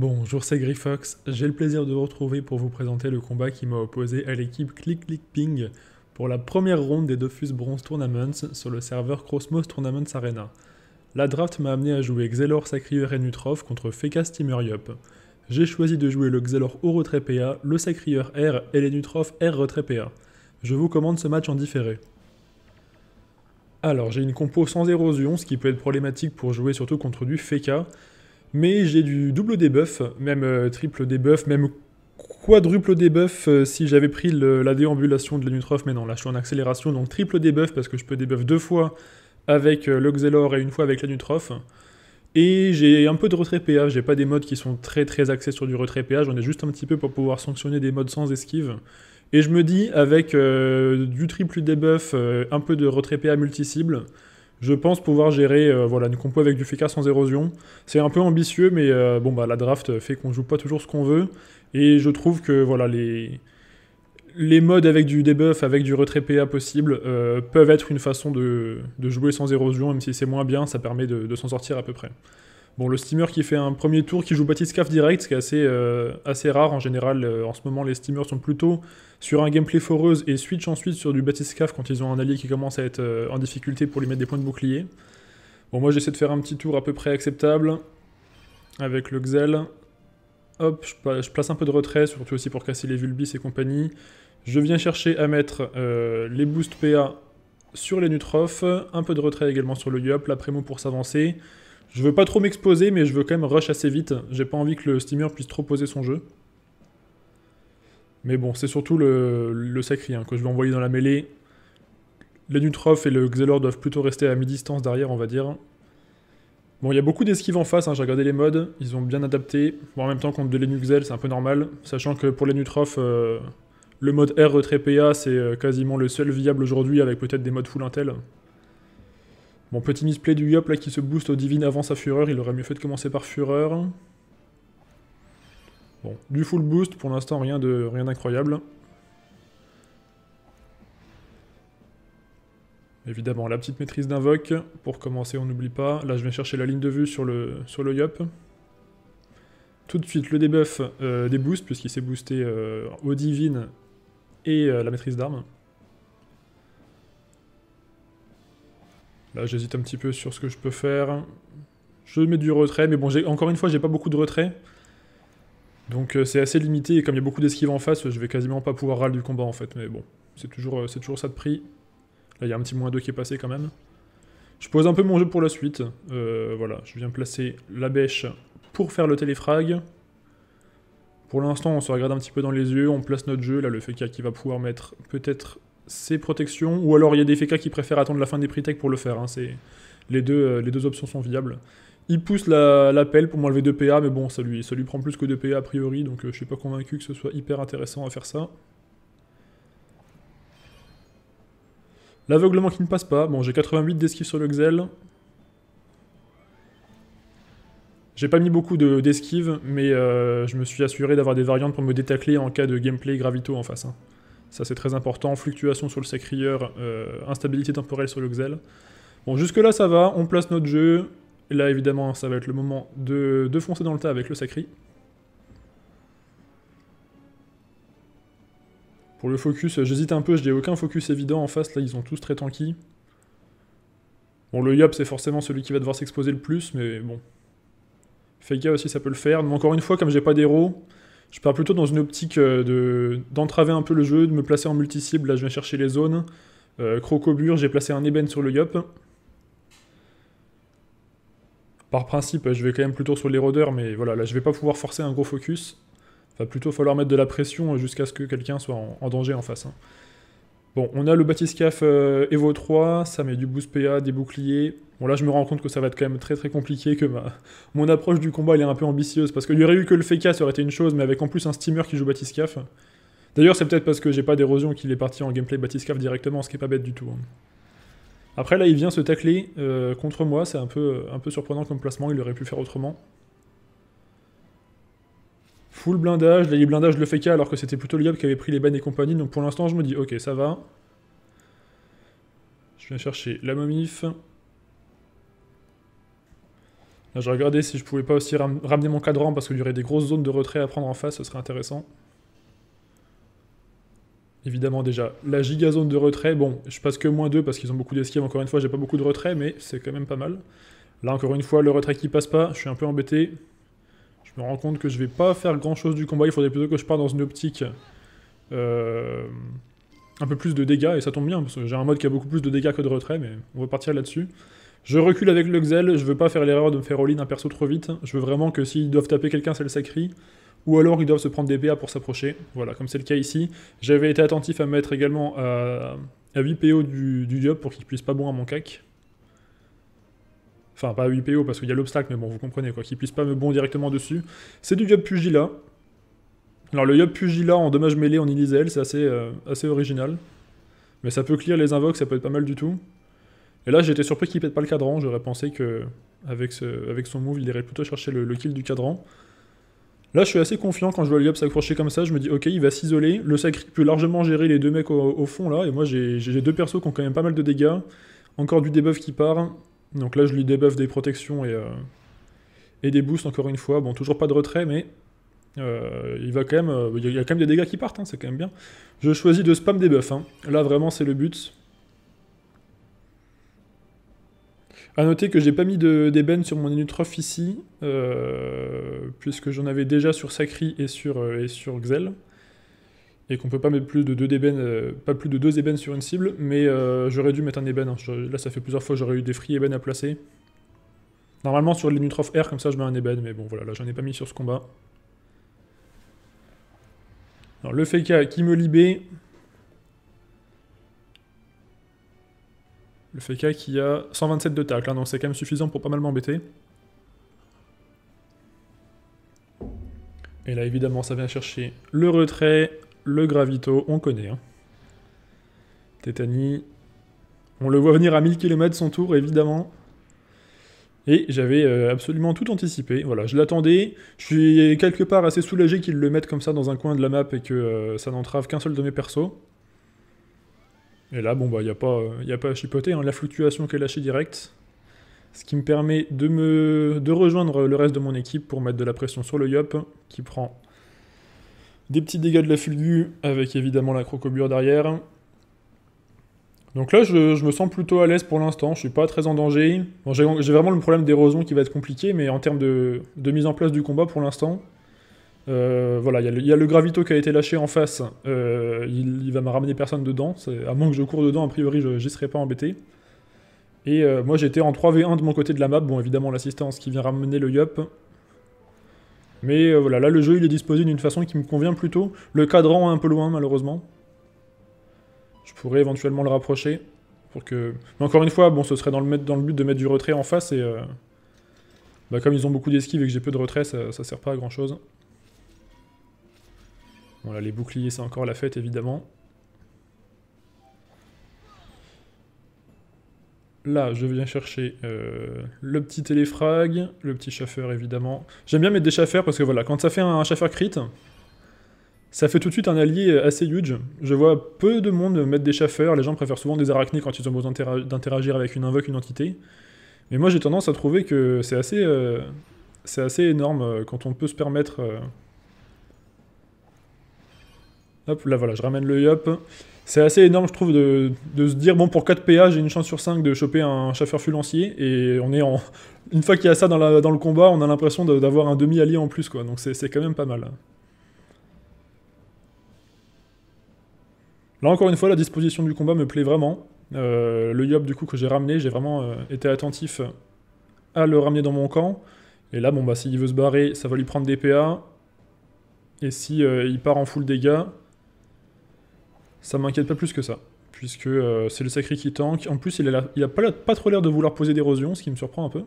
Bonjour, c'est Griffox. J'ai le plaisir de vous retrouver pour vous présenter le combat qui m'a opposé à l'équipe Click Click Ping pour la première ronde des Dofus Bronze Tournaments sur le serveur Crossmos Tournaments Arena. La draft m'a amené à jouer Xelor Sacrieur et Nutroph contre Feka Yup. J'ai choisi de jouer le Xelor au retrait PA, le Sacrieur R et les Nutroph R retrait PA. Je vous commande ce match en différé. Alors, j'ai une compo sans érosion, ce qui peut être problématique pour jouer surtout contre du Feka, mais j'ai du double debuff, même euh, triple debuff, même quadruple debuff euh, si j'avais pris la déambulation de la Nutrof. mais non, là je suis en accélération, donc triple debuff parce que je peux debuff deux fois avec euh, le Xelor et une fois avec la Nutrof. Et j'ai un peu de retrait PA, j'ai pas des modes qui sont très très axés sur du retrait PA, j'en ai juste un petit peu pour pouvoir sanctionner des modes sans esquive. Et je me dis, avec du triple debuff, un peu de retrait PA multi-cible, je pense pouvoir gérer euh, voilà, une compo avec du FK sans érosion. C'est un peu ambitieux, mais euh, bon, bah, la draft fait qu'on joue pas toujours ce qu'on veut. Et je trouve que voilà, les, les modes avec du debuff, avec du retrait PA possible, euh, peuvent être une façon de, de, jouer sans érosion, même si c'est moins bien, ça permet de s'en sortir à peu près. Bon, le steamer qui fait un premier tour, qui joue Batiscaf direct, ce qui est assez, euh, assez rare en général. Euh, en ce moment, les steamers sont plutôt sur un gameplay foreuse et switch ensuite sur du Batiscaf quand ils ont un allié qui commence à être euh, en difficulté pour lui mettre des points de bouclier. Bon, moi j'essaie de faire un petit tour à peu près acceptable avec le Xel. Hop, je, place un peu de retrait, surtout aussi pour casser les Vulbis et compagnie. Je viens chercher à mettre les boosts PA sur les Nutrophes, un peu de retrait également sur le Yup, la Prémo pour s'avancer. Je veux pas trop m'exposer, mais je veux quand même rush assez vite. J'ai pas envie que le steamer puisse trop poser son jeu. Mais bon, c'est surtout le, le hein, que je vais envoyer dans la mêlée. Les Nutrof et le Xelor doivent plutôt rester à mi-distance derrière, on va dire. Bon, il y a beaucoup d'esquives en face, hein, j'ai regardé les modes, ils ont bien adapté. Bon, en même temps, contre de l'Enuxel, c'est un peu normal, sachant que pour les Nutrof, euh, le mode R retrait PA, c'est euh, quasiment le seul viable aujourd'hui avec peut-être des modes full Intel. Mon petit misplay du Yop là qui se booste au divine avant sa fureur, il aurait mieux fait de commencer par fureur. Bon, du full boost, pour l'instant rien de rien d'incroyable. Évidemment, la petite maîtrise d'invoque, pour commencer on n'oublie pas. Là je vais chercher la ligne de vue sur le, sur le Yop. Tout de suite le debuff euh, des boosts, puisqu'il s'est boosté euh, au divine et euh, la maîtrise d'armes. Là, j'hésite un petit peu sur ce que je peux faire. Je mets du retrait, mais bon, encore une fois, j'ai pas beaucoup de retrait. Donc euh, c'est assez limité, et comme il y a beaucoup d'esquives en face, je vais quasiment pas pouvoir râler du combat en fait. Mais bon, c'est toujours, euh, toujours ça de prix. Là, il y a un petit moins 2 qui est passé quand même. Je pose un peu mon jeu pour la suite. Euh, voilà, je viens placer la bêche pour faire le téléfrag. Pour l'instant, on se regarde un petit peu dans les yeux, on place notre jeu. Là, le Feka qui va pouvoir mettre peut-être c'est protection, ou alors il y a des FK qui préfèrent attendre la fin des prix pour le faire. Hein, les, deux, euh, les deux options sont viables. Il pousse l'appel la pour m'enlever 2 PA, mais bon, ça lui, ça lui prend plus que 2 PA a priori, donc je euh, je suis pas convaincu que ce soit hyper intéressant à faire ça. L'aveuglement qui ne passe pas. Bon, j'ai 88 d'esquive sur le Xel. J'ai pas mis beaucoup d'esquive, mais euh, je me suis assuré d'avoir des variantes pour me détacler en cas de gameplay gravito en face. Hein. Ça, c'est très important. Fluctuation sur le Sacrieur, euh, instabilité temporelle sur le Xel. Bon, jusque-là, ça va. On place notre jeu. Là, évidemment, ça va être le moment de, foncer dans le tas avec le sacri. Pour le focus, j'hésite un peu. Je n'ai aucun focus évident en face. Là, ils sont tous très tanky. Bon, le Yop, c'est forcément celui qui va devoir s'exposer le plus, mais bon. Fega aussi, ça peut le faire. Mais encore une fois, comme j'ai pas d'héros, je pars plutôt dans une optique euh, de, d'entraver un peu le jeu, de me placer en multi-cible. Là, je vais chercher les zones. Euh, Crocobur, j'ai placé un ébène sur le Yop. Par principe, je vais quand même plutôt sur les rôdeurs, mais voilà, là, je vais pas pouvoir forcer un gros focus. Va plutôt falloir mettre de la pression euh, jusqu'à ce que quelqu'un soit en, danger en face. Hein. Bon, on a le Batiscaf euh, Evo 3, ça met du boost PA, des boucliers. Bon là je me rends compte que ça va être quand même très très compliqué, que ma... mon approche du combat elle est un peu ambitieuse, parce qu'il y aurait eu que le FK ça aurait été une chose, mais avec en plus un steamer qui joue Batiscaf. D'ailleurs c'est peut-être parce que j'ai pas d'érosion qu'il est parti en gameplay Batiscaf directement, ce qui est pas bête du tout. Hein. Après là il vient se tacler euh, contre moi, c'est un peu, euh, un peu surprenant comme placement, il aurait pu faire autrement. Full blindage, là blindage le cas alors que c'était plutôt Yop qui avait pris les bennes et compagnie, donc pour l'instant je me dis ok ça va. Je viens chercher la momif. Là je regardais si je pouvais pas aussi ramener mon cadran parce qu'il y aurait des grosses zones de retrait à prendre en face, ce serait intéressant. Évidemment déjà, la giga zone de retrait, bon je passe que moins 2 parce qu'ils ont beaucoup d'esquives, encore une fois j'ai pas beaucoup de retrait mais c'est quand même pas mal. Là encore une fois le retrait qui passe pas, je suis un peu embêté, je me rends compte que je vais pas faire grand chose du combat. Il faudrait plutôt que je parte dans une optique euh, un peu plus de dégâts. Et ça tombe bien parce que j'ai un mode qui a beaucoup plus de dégâts que de retrait. Mais on va partir là-dessus. Je recule avec le Xel. Je veux pas faire l'erreur de me faire all un perso trop vite. Je veux vraiment que s'ils doivent taper quelqu'un, c'est le sacri ou alors ils doivent se prendre des PA pour s'approcher, voilà, comme c'est le cas ici. J'avais été attentif à mettre également à, VPO du, diop pour qu'il puisse pas bon à mon cac. Enfin, pas IPO parce qu'il y a l'obstacle, mais bon, vous comprenez quoi, qu'il puisse pas me bon directement dessus. C'est du Yob Pugila. Alors, le Yob Pugila en dommage mêlé en Illizel, c'est assez, euh, assez original. Mais ça peut clear les invoques, ça peut être pas mal du tout. Et là, j'étais surpris qu'il pète pas le cadran. J'aurais pensé que avec, ce, avec son move, il irait plutôt chercher le, kill du cadran. Là, je suis assez confiant quand je vois le Yop s'accrocher comme ça. Je me dis, ok, il va s'isoler. Le sacré peut largement gérer les deux mecs au, au fond là. Et moi, j'ai deux persos qui ont quand même pas mal de dégâts. Encore du debuff qui part. Donc là, je lui débuffe des protections euh, et, des boosts, encore une fois. Bon, toujours pas de retrait, mais euh, il va quand même, euh, il y a quand même des dégâts qui partent, hein, c'est quand même bien. Je choisis de spam des buffs. Hein. Là, vraiment, c'est le but. À noter que j'ai pas mis d'ébène sur mon Inutroph ici, puisque j'en avais déjà sur Sacri et sur, et sur Xel et qu'on peut pas mettre plus de deux ébènes, euh, pas plus de deux ébènes sur une cible, mais euh, j'aurais dû mettre un ébène. Hein. là, ça fait plusieurs fois j'aurais eu des free ébènes à placer. Normalement, sur les Nutroph R, comme ça, je mets un ébène, mais bon, voilà, là, j'en ai pas mis sur ce combat. Alors, le Feka qui me libé, Le Feka qui a 127 de tacle, hein, donc c'est quand même suffisant pour pas mal m'embêter. Et là, évidemment, ça vient chercher le retrait, le gravito, on connaît. Hein. Tétanie, on le voit venir à 1000 km son tour, évidemment. Et j'avais euh, absolument tout anticipé. Voilà, je l'attendais. Je suis quelque part assez soulagé qu'ils le mettent comme ça dans un coin de la map et que euh, ça n'entrave qu'un seul de mes persos. Et là, bon, bah, il n'y a, pas, a pas à chipoter. Hein. La fluctuation qu'elle lâchée directe. Ce qui me permet de, me, de rejoindre le reste de mon équipe pour mettre de la pression sur le Yop, qui prend des petits dégâts de la Fulgu, avec évidemment la Crocobure derrière. Donc là, je, me sens plutôt à l'aise pour l'instant, je suis pas très en danger. J'ai vraiment le problème d'érosion qui va être compliqué, mais en termes de, mise en place du combat pour l'instant, euh, voilà, il y, a le gravito qui a été lâché en face, euh, il, va me ramener personne dedans, à moins que je cours dedans, a priori je n'y serai pas embêté. Et euh, moi j'étais en 3v1 de mon côté de la map, bon évidemment l'assistance qui vient ramener le Yup. Mais euh, voilà, là le jeu il est disposé d'une façon qui me convient plutôt. Le cadran est un peu loin malheureusement. Je pourrais éventuellement le rapprocher. Pour que... Mais encore une fois, bon, ce serait dans le, but de mettre du retrait en face et... Euh, bah, comme ils ont beaucoup d'esquives et que j'ai peu de retrait, ça, ça sert pas à grand chose. Voilà, les boucliers c'est encore la fête évidemment. Là, je viens chercher euh, le petit téléfrag, le petit chauffeur évidemment. J'aime bien mettre des chaffeurs parce que voilà, quand ça fait un, chauffeur crit, ça fait tout de suite un allié assez huge. Je vois peu de monde mettre des chaffeurs. Les gens préfèrent souvent des arachnides quand ils ont besoin d'interagir avec une invoque, une entité. Mais moi, j'ai tendance à trouver que c'est assez, euh, c'est assez énorme euh, quand on peut se permettre. Hop, là voilà, je ramène le yop c'est assez énorme, je trouve, de, se dire bon, pour 4 PA, j'ai une chance sur 5 de choper un chauffeur fulancier. Et on est en. Une fois qu'il y a ça dans, le combat, on a l'impression d'avoir un demi-allié en plus, quoi. Donc c'est quand même pas mal. Là, encore une fois, la disposition du combat me plaît vraiment. Euh, le Yop, du coup, que j'ai ramené, j'ai vraiment euh, été attentif à le ramener dans mon camp. Et là, bon, bah, s'il veut se barrer, ça va lui prendre des PA. Et si euh, il part en full dégâts. Ça m'inquiète pas plus que ça, puisque euh, c'est le sacré qui tank. En plus, il a, pas, trop l'air de vouloir poser d'érosion, ce qui me surprend un peu.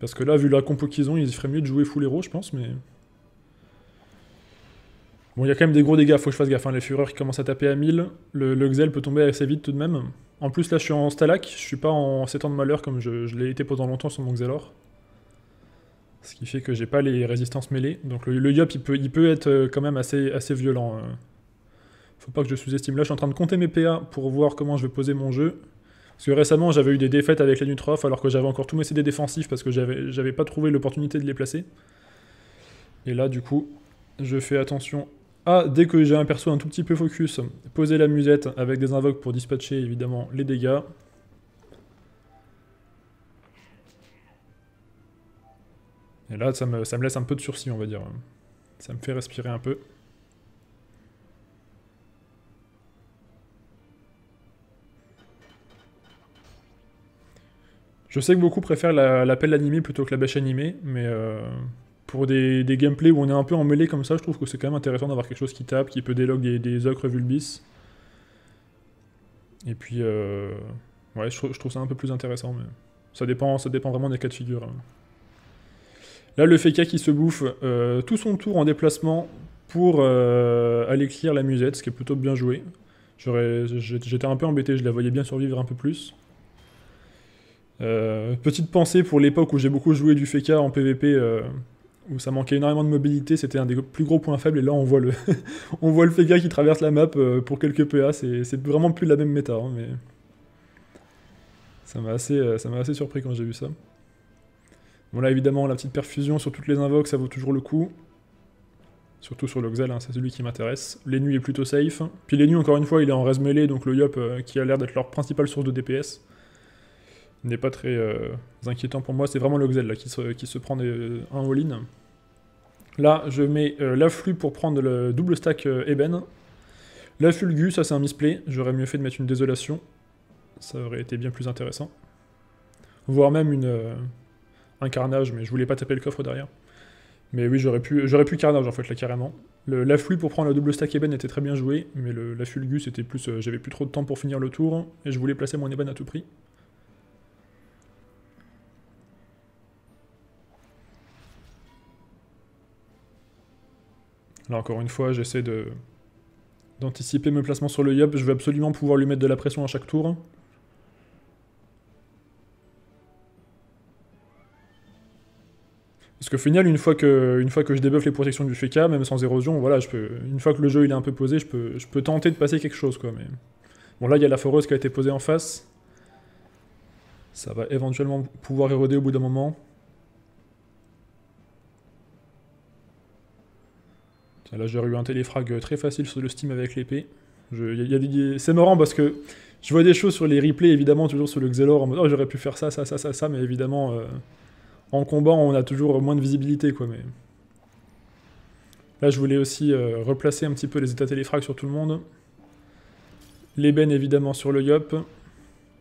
Parce que là, vu la compo qu'ils ont, ils feraient mieux de jouer full héros, je pense, mais... Bon, il y a quand même des gros dégâts, faut que je fasse gaffe. Hein. Les fureurs qui commencent à taper à 1000, le, Xel peut tomber assez vite tout de même. En plus, là, je suis en Stalak, je suis pas en 7 ans de malheur comme je, l'ai été pendant longtemps sur mon Xelor. Ce qui fait que j'ai pas les résistances mêlées. Donc le, Yop, il peut, il peut être euh, quand même assez, violent. Euh. Faut pas que je sous-estime. Là, je suis en train de compter mes PA pour voir comment je vais poser mon jeu. Parce que récemment, j'avais eu des défaites avec la nutroph, alors que j'avais encore tous mes CD défensifs parce que j'avais pas trouvé l'opportunité de les placer. Et là, du coup, je fais attention à, dès que j'ai un perso un tout petit peu focus, poser la musette avec des invoques pour dispatcher évidemment les dégâts. Et là, ça me laisse un peu de sursis, on va dire. Ça me fait respirer un peu. Je sais que beaucoup préfèrent l'appel pelle animé plutôt que la bêche animée, mais euh, pour des, des, gameplays où on est un peu emmêlé comme ça, je trouve que c'est quand même intéressant d'avoir quelque chose qui tape, qui peut délogue des, des ocres vulbis. Et puis, euh, ouais, je, trouve ça un peu plus intéressant, mais ça dépend, ça dépend vraiment des cas de figure. Hein. Là, le Feka qui se bouffe euh, tout son tour en déplacement pour aller clear la musette, ce qui est plutôt bien joué. J'étais un peu embêté, je la voyais bien survivre un peu plus. Euh, petite pensée pour l'époque où j'ai beaucoup joué du FK e en PvP, euh, où ça manquait énormément de mobilité, c'était un des plus gros points faibles, et là on voit le, on voit le e qui traverse la map euh, pour quelques PA, c'est vraiment plus la même méta, hein, mais ça m'a assez, surpris quand j'ai vu ça. Bon là évidemment la petite perfusion sur toutes les invoques ça vaut toujours le coup. Surtout sur l'Oxel. Hein, c'est celui qui m'intéresse. nuits est plutôt safe. Puis nuits encore une fois il est en res mêlée donc le Yop qui a l'air d'être leur principale source de DPS n'est pas très euh, inquiétant pour moi. C'est vraiment le qui, se, prend euh, un all-in. Là, je mets l'a euh, l'afflux pour prendre le double stack Eben. La Fulgu, ça c'est un misplay. J'aurais mieux fait de mettre une Désolation. Ça aurait été bien plus intéressant. Voire même une, un Carnage, mais je voulais pas taper le coffre derrière. Mais oui, j'aurais pu, j'aurais pu Carnage en fait, là, carrément. L'afflux pour prendre le double stack Eben était très bien joué, mais le, la Fulgu, c'était plus... j'avais plus trop de temps pour finir le tour, et je voulais placer mon Eben à tout prix. Là, encore une fois, j'essaie de d'anticiper mes placement sur le Yop. Je veux absolument pouvoir lui mettre de la pression à chaque tour. Parce qu'au final, une fois, que, une fois que je débuffe les protections du FK, même sans érosion, voilà, je peux, une fois que le jeu il est un peu posé, je peux, je peux tenter de passer quelque chose. Quoi, mais... Bon, là, il y a la foreuse qui a été posée en face. Ça va éventuellement pouvoir éroder au bout d'un moment. Là, j'aurais eu un téléfrag très facile sur le Steam avec l'épée. C'est marrant parce que je vois des choses sur les replays, évidemment, toujours sur le Xelor, en mode oh, j'aurais pu faire ça, ça, ça, ça, ça, mais évidemment, euh, en combat, on a toujours moins de visibilité, quoi. Mais... Là, je voulais aussi euh, replacer un petit peu les états téléfrags sur tout le monde. L'ébène, évidemment, sur le Yop.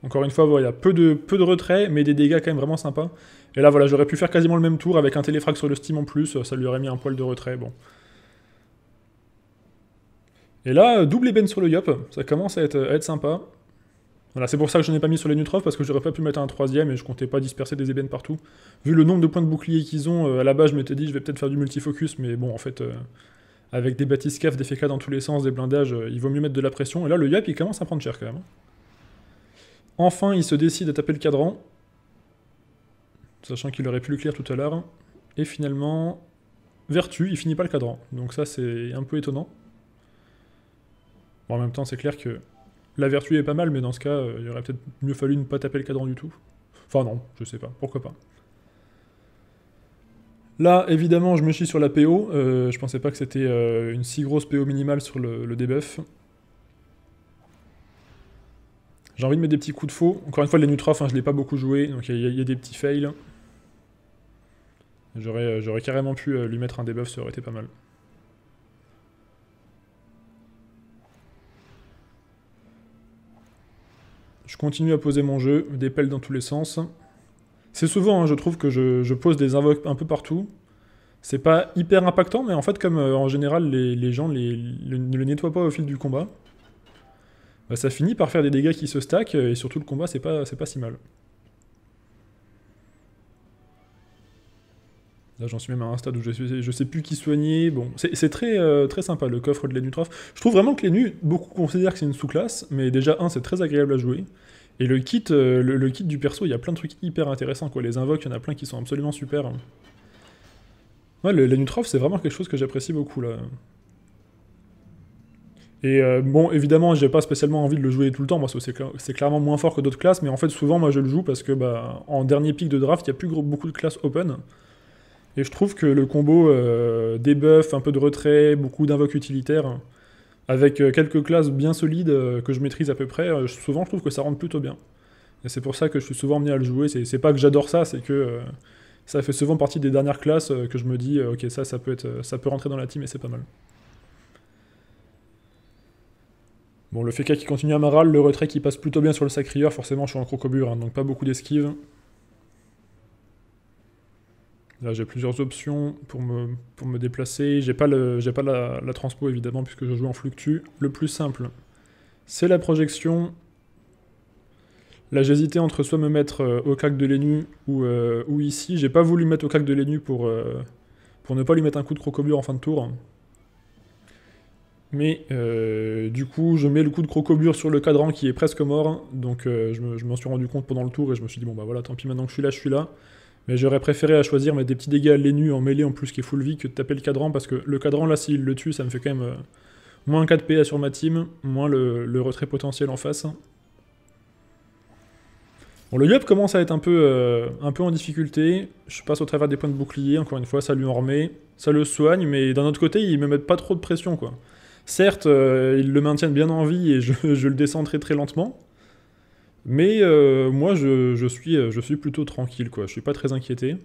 Encore une fois, il y a peu de, peu de retraits, mais des dégâts quand même vraiment sympas. Et là, voilà, j'aurais pu faire quasiment le même tour avec un téléfrag sur le Steam en plus, ça lui aurait mis un poil de retrait, bon. Et là, euh, double ébène sur le Yop, ça commence euh, à être, sympa. Voilà, c'est pour ça que je n'ai pas mis sur les Nutrophes, parce que j'aurais pas pu mettre un troisième et je comptais pas disperser des ébènes partout. Vu le nombre de points de bouclier qu'ils ont, euh, à la base je m'étais dit je vais peut-être faire du multifocus, mais bon en fait, avec des batiscafs, des fécas dans tous les sens, des blindages, il vaut mieux mettre de la pression. Et là le Yop il commence à prendre cher quand même. Hein. Enfin il se décide à taper le cadran, sachant qu'il aurait pu le clear tout à l'heure. Et finalement, Vertu, il finit pas le cadran, donc ça c'est un peu étonnant en même temps, c'est clair que la vertu est pas mal, mais dans ce cas, euh, il aurait peut-être mieux fallu ne pas taper le cadran du tout. Enfin non, je sais pas, pourquoi pas. Là, évidemment, je me chie sur la PO. Euh, je pensais pas que c'était euh, une si grosse PO minimale sur le, le debuff. J'ai envie de mettre des petits coups de faux. Encore une fois, les Nutrof, je hein, je l'ai pas beaucoup joué, donc il y, y, a des petits fails. J'aurais carrément pu lui mettre un debuff, ça aurait été pas mal. Je continue à poser mon jeu, des pelles dans tous les sens. C'est souvent, hein, je trouve que je, pose des invoques un peu partout. C'est pas hyper impactant, mais en fait, comme euh, en général les, gens ne le nettoient pas au fil du combat, bah, ça finit par faire des dégâts qui se stackent, euh, et surtout le combat, c'est pas, pas si mal. Là, j'en suis même à un stade où je, sais, sais plus qui soigner. Bon, c'est très, euh, très sympa le coffre de l'enutroph. Je trouve vraiment que l'Enu, beaucoup considèrent que c'est une sous-classe, mais déjà, un, c'est très agréable à jouer. Et le kit, euh, le, kit du perso, il y a plein de trucs hyper intéressants. Quoi. Les invoques, il y en a plein qui sont absolument super. Ouais, c'est vraiment quelque chose que j'apprécie beaucoup là. Et euh, bon, évidemment, j'ai pas spécialement envie de le jouer tout le temps, parce que c'est clairement moins fort que d'autres classes, mais en fait, souvent, moi, je le joue parce que bah, en dernier pic de draft, il n'y a plus beaucoup de classes open. Et je trouve que le combo euh, debuff, un peu de retrait, beaucoup d'invoques utilitaires, avec euh, quelques classes bien solides euh, que je maîtrise à peu près, euh, souvent je trouve que ça rentre plutôt bien. Et c'est pour ça que je suis souvent amené à le jouer. C'est pas que j'adore ça, c'est que ça fait souvent partie des dernières classes que je me dis, ok, ça, ça peut, être, ça peut rentrer dans la team et c'est pas mal. Bon, le FK qui continue à Maral, le retrait qui passe plutôt bien sur le Sacrieur, forcément je suis en crocobure, hein, donc pas beaucoup d'esquive. Là, j'ai plusieurs options pour me, pour me déplacer. J'ai pas, pas la, la, transpo, évidemment, puisque je joue en fluctu. Le plus simple, c'est la projection. Là, hésité entre soit me mettre euh, au cac de l'énu ou, euh, ou ici. J'ai pas voulu mettre au cac de l'énu pour, euh, pour ne pas lui mettre un coup de crocobure en fin de tour. Mais du coup, je mets le coup de crocobure sur le cadran qui est presque mort. Donc, je m'en suis rendu compte pendant le tour et je me suis dit, bon, bah voilà, tant pis, maintenant que je suis là, je suis là. Mais j'aurais préféré à choisir mettre des petits dégâts à l'ennu en mêlée en plus qui est full vie que de taper le cadran parce que le cadran là s'il le tue ça me fait quand même euh, moins 4 PA sur ma team, moins le, retrait potentiel en face. Bon, le Yop commence à être un peu, euh, un peu en difficulté. Je passe au travers des points de bouclier, encore une fois, ça lui en remet. Ça le soigne, mais d'un autre côté, ils me mettent pas trop de pression, quoi. Certes, euh, ils le maintiennent bien en vie et je, je, le descends très très lentement. Mais euh, moi, euh, je, suis, plutôt tranquille, quoi. Je suis pas très inquiété.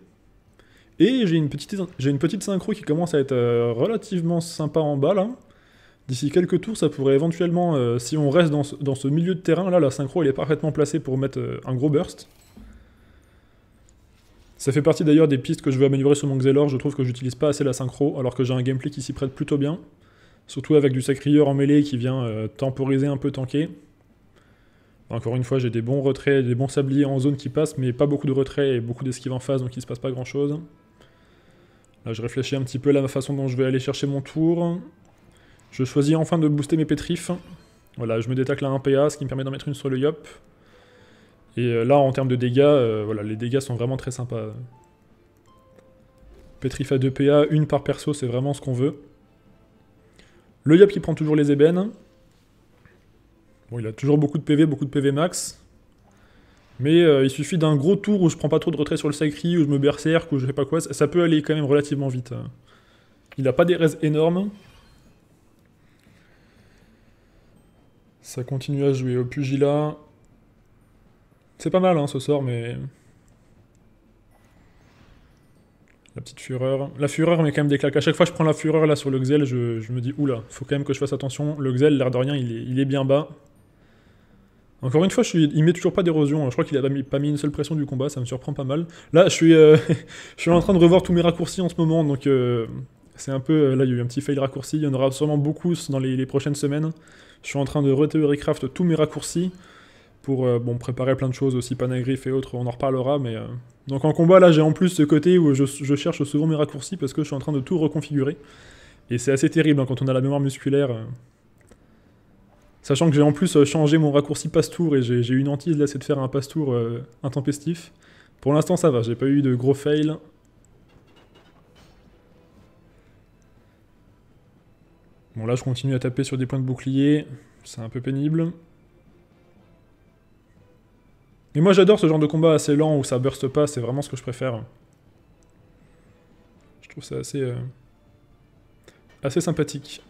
Et j'ai une petite, synchro qui commence à être euh, relativement sympa en bas, là. D'ici quelques tours, ça pourrait éventuellement, si on reste dans ce, milieu de terrain, là, la synchro, elle est parfaitement placée pour mettre un gros burst. Ça fait partie d'ailleurs des pistes que je veux améliorer sur mon Xelor. Je trouve que j'utilise pas assez la synchro, alors que j'ai un gameplay qui s'y prête plutôt bien. Surtout avec du Sacrieur en mêlée qui vient temporiser un peu tanker. Encore une fois, j'ai des bons retraits, des bons sabliers en zone qui passent, mais pas beaucoup de retraits et beaucoup d'esquives en face, donc il se passe pas grand chose. Là, je réfléchis un petit peu à la façon dont je vais aller chercher mon tour. Je choisis enfin de booster mes pétrifs. Voilà, je me détacle à un PA, ce qui me permet d'en mettre une sur le Yop. Et euh, là, en termes de dégâts, euh, voilà, les dégâts sont vraiment très sympas. Pétrif à 2 PA, une par perso, c'est vraiment ce qu'on veut. Le Yop qui prend toujours les ébènes. Bon, il a toujours beaucoup de PV, beaucoup de PV max. Mais euh, il suffit d'un gros tour où je prends pas trop de retrait sur le Sacri, où je me berserque, où je sais pas quoi. Ça, peut aller quand même relativement vite. Hein. Il n'a pas des raises énormes. Ça continue à jouer au Pugila. C'est pas mal hein, ce sort, mais... La petite fureur. La fureur met quand même des claques. À chaque fois que je prends la fureur là sur le Xel, je, me dis, oula, faut quand même que je fasse attention. Le Xel, l'air de rien, il est bien bas. Encore une fois, je ne il met toujours pas d'érosion. Hein. Je crois qu'il a pas mis, une seule pression du combat, ça me surprend pas mal. Là, je suis, euh, je suis en train de revoir tous mes raccourcis en ce moment, donc euh, c'est un peu. Euh, là, il y a eu un petit fail raccourci. Il y en aura sûrement beaucoup dans les, prochaines semaines. Je suis en train de re-theorycraft tous mes raccourcis pour bon, préparer plein de choses aussi, Panagriffe et autres, on en reparlera. Mais, Donc en combat, là, j'ai en plus ce côté où je, cherche souvent mes raccourcis parce que je suis en train de tout reconfigurer. Et c'est assez terrible hein, quand on a la mémoire musculaire. Sachant que j'ai en plus euh, changé mon raccourci passe-tour et j'ai eu une hantise là, c'est de faire un passe-tour euh, intempestif. Pour l'instant, ça va, j'ai pas eu de gros fail. Bon, là, je continue à taper sur des points de bouclier. C'est un peu pénible. Mais moi, j'adore ce genre de combat assez lent où ça burst pas. C'est vraiment ce que je préfère. Je trouve ça assez, euh, assez sympathique.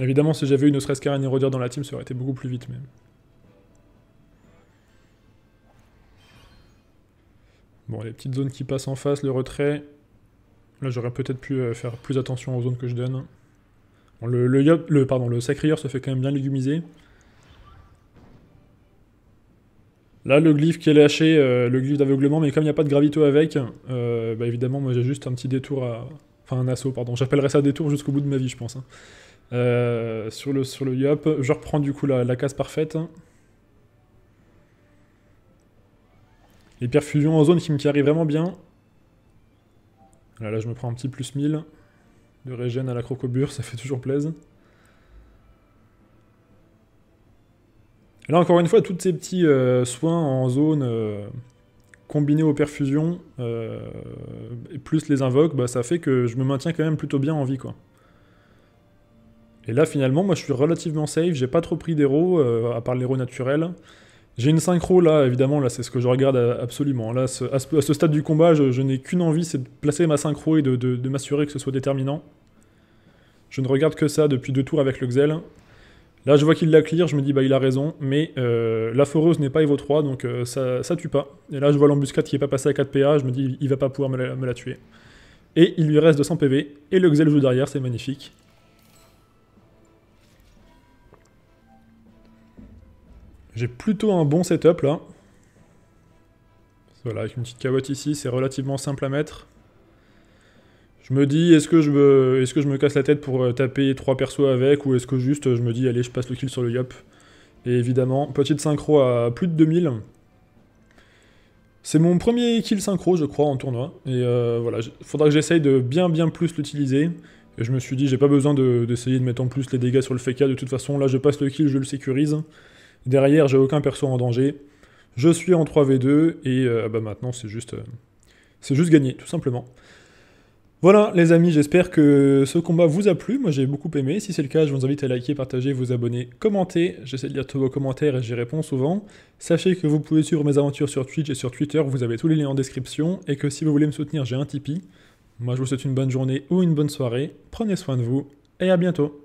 Évidemment, si j'avais eu ne serait-ce qu'un dans la team, ça aurait été beaucoup plus vite. Mais... Bon, les petites zones qui passent en face, le retrait. Là, j'aurais peut-être pu euh, faire plus attention aux zones que je donne. le, le, pardon, le se fait quand même bien légumiser. Là, le glyphe qui est lâché, euh, le glyphe d'aveuglement, mais comme il n'y a pas de gravito avec, euh, bah, évidemment, moi j'ai juste un petit détour à... Enfin, un assaut, pardon. J'appellerai ça détour jusqu'au bout de ma vie, je pense. Hein. Euh, sur le sur le Yop, je reprends du coup la, casse case parfaite. Les perfusions en zone qui me carry vraiment bien. Là, là, je me prends un petit plus 1000 de régène à la crocobure, ça fait toujours plaisir. Là, encore une fois, tous ces petits euh, soins en zone euh, combinés aux perfusions, et plus les invoques, bah, ça fait que je me maintiens quand même plutôt bien en vie. quoi. Et là, finalement, moi, je suis relativement safe. J'ai pas trop pris d'héros, euh, à part l'héros naturel. J'ai une synchro, là, évidemment. Là, c'est ce que je regarde euh, absolument. Là, à, ce, stade du combat, je, n'ai qu'une envie, c'est de placer ma synchro et de, m'assurer que ce soit déterminant. Je ne regarde que ça depuis deux tours avec le Xel. Là, je vois qu'il la clear, je me dis, bah, il a raison. Mais euh, la foreuse n'est pas Evo 3, donc ça, tue pas. Et là, je vois l'embuscade qui est pas passée à 4 PA. Je me dis, il va pas pouvoir me la, me la tuer. Et il lui reste 200 PV. Et le Xel joue derrière, c'est magnifique. J'ai plutôt un bon setup là. Voilà, avec une petite cabotte ici, c'est relativement simple à mettre. Je me dis, est-ce que, je me, est que je me casse la tête pour euh, taper 3 persos avec, ou est-ce que juste je me dis, allez, je passe le kill sur le Yop. Et évidemment, petite synchro à plus de 2000. C'est mon premier kill synchro, je crois, en tournoi. Et euh, voilà, il faudra que j'essaye de bien bien plus l'utiliser. Et je me suis dit, j'ai pas besoin d'essayer de, de, mettre en plus les dégâts sur le FK, de toute façon, là je passe le kill, je le sécurise. Derrière, j'ai aucun perso en danger. Je suis en 3v2 et euh, bah, maintenant c'est juste, euh, c'est juste gagné, tout simplement. Voilà les amis, j'espère que ce combat vous a plu, moi j'ai beaucoup aimé, si c'est le cas je vous invite à liker, partager, vous abonner, commenter, j'essaie de lire tous vos commentaires et j'y réponds souvent. Sachez que vous pouvez suivre mes aventures sur Twitch et sur Twitter, vous avez tous les liens en description, et que si vous voulez me soutenir j'ai un Tipeee. Moi je vous souhaite une bonne journée ou une bonne soirée, prenez soin de vous, et à bientôt